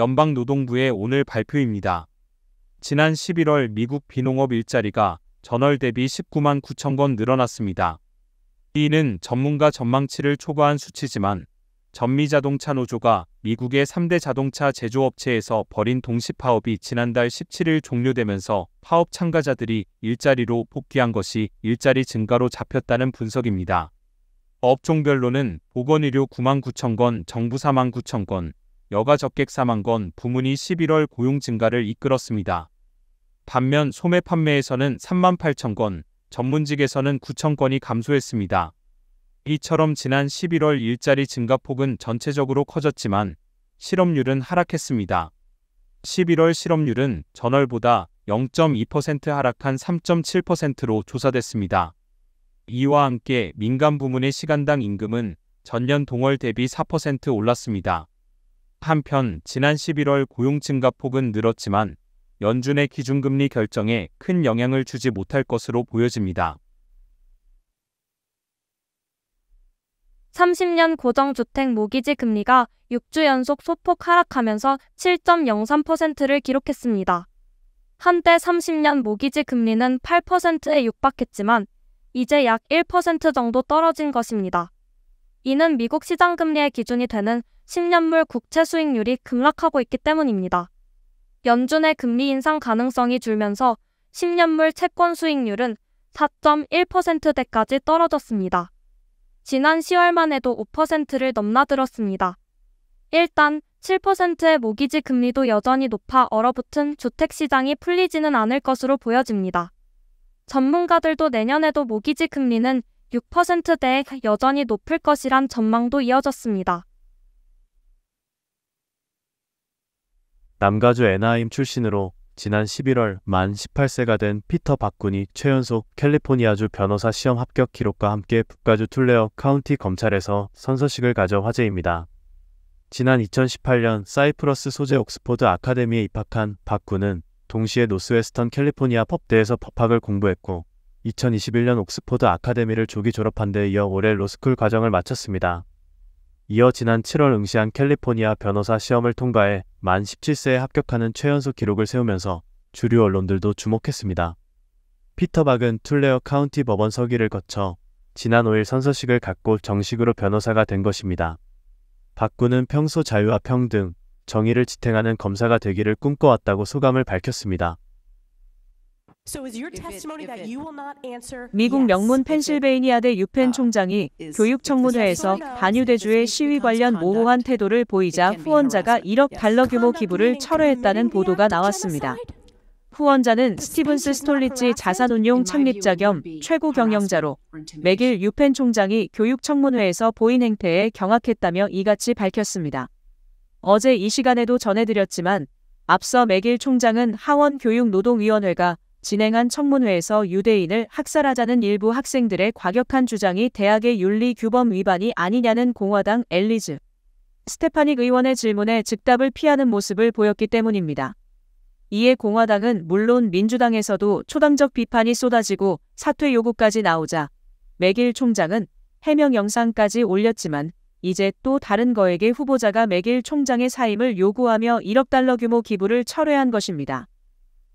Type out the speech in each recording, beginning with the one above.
연방노동부의 오늘 발표입니다. 지난 11월 미국 비농업 일자리가 전월 대비 19만 9천 건 늘어났습니다. 이는 전문가 전망치를 초과한 수치지만 전미자동차 노조가 미국의 3대 자동차 제조업체에서 벌인 동시 파업이 지난달 17일 종료되면서 파업 참가자들이 일자리로 복귀한 것이 일자리 증가로 잡혔다는 분석입니다. 업종별로는 보건의료 9만 9천 건, 정부 4만 9천 건, 여가 적객 사망 건 부문이 11월 고용 증가를 이끌었습니다. 반면 소매 판매에서는 3만 8천 건, 전문직에서는 9천 건이 감소했습니다. 이처럼 지난 11월 일자리 증가폭은 전체적으로 커졌지만 실업률은 하락했습니다. 11월 실업률은 전월보다 0.2% 하락한 3.7%로 조사됐습니다. 이와 함께 민간 부문의 시간당 임금은 전년 동월 대비 4% 올랐습니다. 한편 지난 11월 고용 증가폭은 늘었지만 연준의 기준금리 결정에 큰 영향을 주지 못할 것으로 보여집니다. 30년 고정주택 모기지 금리가 6주 연속 소폭 하락하면서 7.03%를 기록했습니다. 한때 30년 모기지 금리는 8%에 육박했지만 이제 약 1% 정도 떨어진 것입니다. 이는 미국 시장 금리의 기준이 되는 10년물 국채 수익률이 급락하고 있기 때문입니다. 연준의 금리 인상 가능성이 줄면서 10년물 채권 수익률은 4.1%대까지 떨어졌습니다. 지난 10월만 해도 5%를 넘나들었습니다. 일단 7%의 모기지 금리도 여전히 높아 얼어붙은 주택시장이 풀리지는 않을 것으로 보여집니다. 전문가들도 내년에도 모기지 금리는 6%대에 여전히 높을 것이란 전망도 이어졌습니다. 남가주 애나임 출신으로 지난 11월 만 18세가 된 피터 박군이 최연소 캘리포니아주 변호사 시험 합격 기록과 함께 북가주 툴레어 카운티 검찰에서 선서식을 가져 화제입니다. 지난 2018년 사이프러스 소재 옥스포드 아카데미에 입학한 박군은 동시에 노스웨스턴 캘리포니아 법대에서 법학을 공부했고 2021년 옥스포드 아카데미를 조기 졸업한 데 이어 올해 로스쿨 과정을 마쳤습니다. 이어 지난 7월 응시한 캘리포니아 변호사 시험을 통과해 만 17세에 합격하는 최연소 기록을 세우면서 주류 언론들도 주목했습니다. 피터 박은 툴레어 카운티 법원 서기를 거쳐 지난 5일 선서식을 갖고 정식으로 변호사가 된 것입니다. 박군은 평소 자유와 평등, 정의를 지탱하는 검사가 되기를 꿈꿔왔다고 소감을 밝혔습니다. 미국 명문 펜실베이니아대 유펜 uh, 총장이 교육 청문회에서 반유대주의 시위 관련 모호한 태도를 보이자 후원자가 1억 달러 규모 기부를 철회했다는 보도가 나왔습니다. 후원자는 스티븐스 스톨리지 자산운용 창립자 겸 최고 경영자로 맥일 유펜 총장이 교육 청문회에서 보인 행태에 경악했다며 이같이 밝혔습니다. 어제 이 시간에도 전해드렸지만 앞서 맥일 총장은 하원 교육노동위원회가 진행한 청문회에서 유대인을 학살하자는 일부 학생들의 과격한 주장이 대학의 윤리 규범 위반이 아니냐는 공화당 엘리즈 스테파닉 의원의 질문에 즉답을 피하는 모습을 보였기 때문입니다. 이에 공화당은 물론 민주당에서도 초당적 비판이 쏟아지고 사퇴 요구까지 나오자 맥일 총장은 해명 영상까지 올렸지만 이제 또 다른 거에게 후보자가 맥일 총장의 사임을 요구하며 1억 달러 규모 기부를 철회한 것입니다.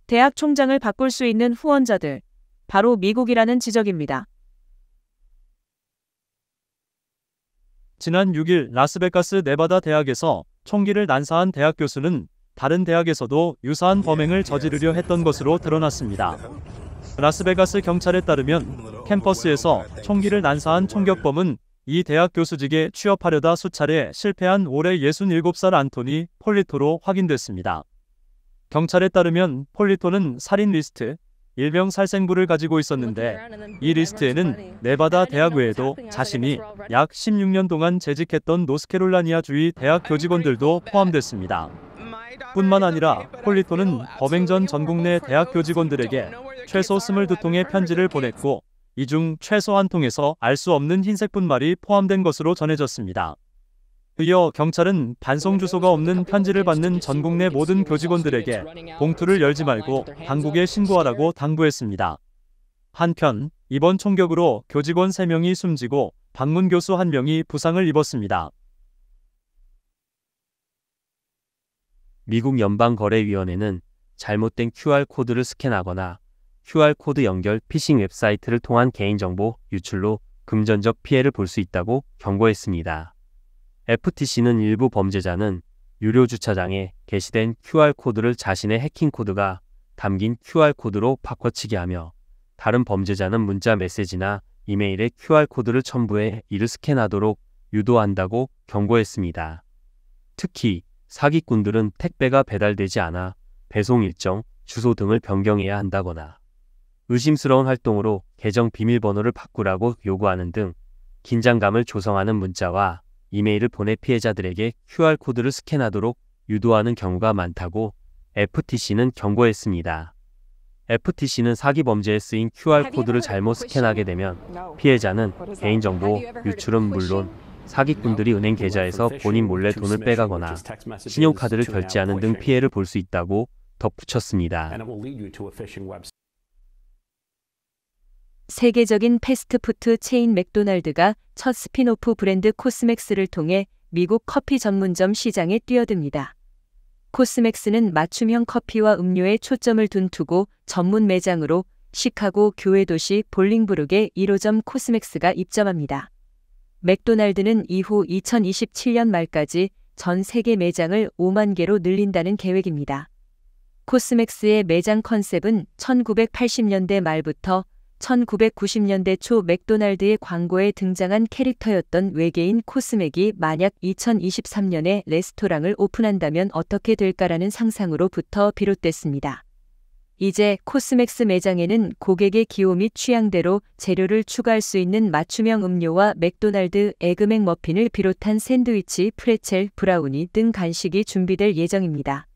대학 총장을 바꿀 수 있는 후원자들, 바로 미국이라는 지적입니다. 지난 6일 라스베가스 네바다 대학에서 총기를 난사한 대학 교수는 다른 대학에서도 유사한 범행을 저지르려 했던 것으로 드러났습니다. 라스베가스 경찰에 따르면 캠퍼스에서 총기를 난사한 총격범은 이 대학 교수직에 취업하려다 수차례 실패한 올해 67살 안토니 폴리토로 확인됐습니다. 경찰에 따르면 폴리토는 살인 리스트, 일병 살생부를 가지고 있었는데 이 리스트에는 네바다 대학 외에도 자신이 약 16년 동안 재직했던 노스캐롤라니아 주의 대학 교직원들도 포함됐습니다. 뿐만 아니라 폴리토는 범행 전 전국 내 대학 교직원들에게 최소 22통의 편지를 보냈고 이 중 최소 한 통에서 알 수 없는 흰색 분말이 포함된 것으로 전해졌습니다. 이어 경찰은 반송 주소가 없는 편지를 받는 전국 내 모든 교직원들에게 봉투를 열지 말고 당국에 신고하라고 당부했습니다. 한편 이번 총격으로 교직원 3명이 숨지고 방문 교수 1명이 부상을 입었습니다. 미국 연방거래위원회는 잘못된 QR코드를 스캔하거나 QR코드 연결 피싱 웹사이트를 통한 개인정보 유출로 금전적 피해를 볼 수 있다고 경고했습니다. FTC는 일부 범죄자는 유료 주차장에 게시된 QR코드를 자신의 해킹코드가 담긴 QR코드로 바꿔치기 하며 다른 범죄자는 문자 메시지나 이메일에 QR코드를 첨부해 이를 스캔하도록 유도한다고 경고했습니다. 특히 사기꾼들은 택배가 배달되지 않아 배송 일정, 주소 등을 변경해야 한다거나 의심스러운 활동으로 계정 비밀번호를 바꾸라고 요구하는 등 긴장감을 조성하는 문자와 이메일을 보내 피해자들에게 QR코드를 스캔하도록 유도하는 경우가 많다고 FTC는 경고했습니다. FTC는 사기 범죄에 쓰인 QR코드를 잘못 스캔하게 되면 피해자는 개인정보 유출은 물론 사기꾼들이 은행 계좌에서 본인 몰래 돈을 빼가거나 신용카드를 결제하는 등 피해를 볼 수 있다고 덧붙였습니다. 세계적인 패스트푸트 체인 맥도날드가 첫 스피노프 브랜드 코스맥스를 통해 미국 커피 전문점 시장에 뛰어듭니다. 코스맥스는 맞춤형 커피와 음료에 초점을 둔 투고 전문 매장으로 시카고 교외 도시 볼링브룩의 1호점 코스맥스가 입점합니다. 맥도날드는 이후 2027년 말까지 전 세계 매장을 5만 개로 늘린다는 계획입니다. 코스맥스의 매장 컨셉은 1980년대 말부터 1990년대 초 맥도날드의 광고에 등장한 캐릭터였던 외계인 코스맥이 만약 2023년에 레스토랑을 오픈한다면 어떻게 될까라는 상상으로부터 비롯됐습니다. 이제 코스맥스 매장에는 고객의 기호 및 취향대로 재료를 추가할 수 있는 맞춤형 음료와 맥도날드 에그맥 머핀을 비롯한 샌드위치, 프레첼, 브라우니 등 간식이 준비될 예정입니다.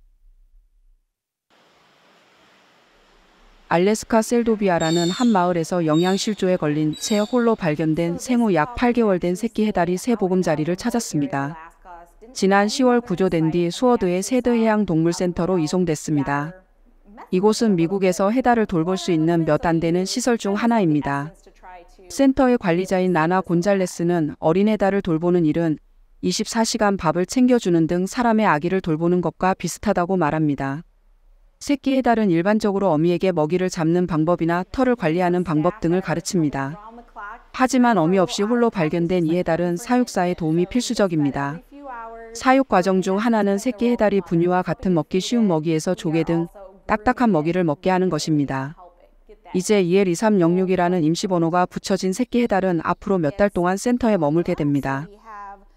알래스카 셀도비아라는 한 마을에서 영양실조에 걸린 채 홀로 발견된 생후 약 8개월 된 새끼 해달이 새 보금자리를 찾았습니다. 지난 10월 구조된 뒤 수어드의 세드 해양동물센터로 이송됐습니다. 이곳은 미국에서 해달을 돌볼 수 있는 몇 안 되는 시설 중 하나입니다. 센터의 관리자인 나나 곤잘레스는 어린 해달을 돌보는 일은 24시간 밥을 챙겨주는 등 사람의 아기를 돌보는 것과 비슷하다고 말합니다. 새끼의 달은 일반적으로 어미에게 먹이를 잡는 방법이나 털을 관리하는 방법 등을 가르칩니다. 하지만 어미 없이 홀로 발견된 이 해달은 사육사의 도움이 필수적입니다. 사육 과정 중 하나는 새끼 해달이 분유와 같은 먹기 쉬운 먹이에서 조개 등 딱딱한 먹이를 먹게 하는 것입니다. 이제 EL2306이라는 임시번호가 붙여진 새끼 해달은 앞으로 몇 달 동안 센터에 머물게 됩니다.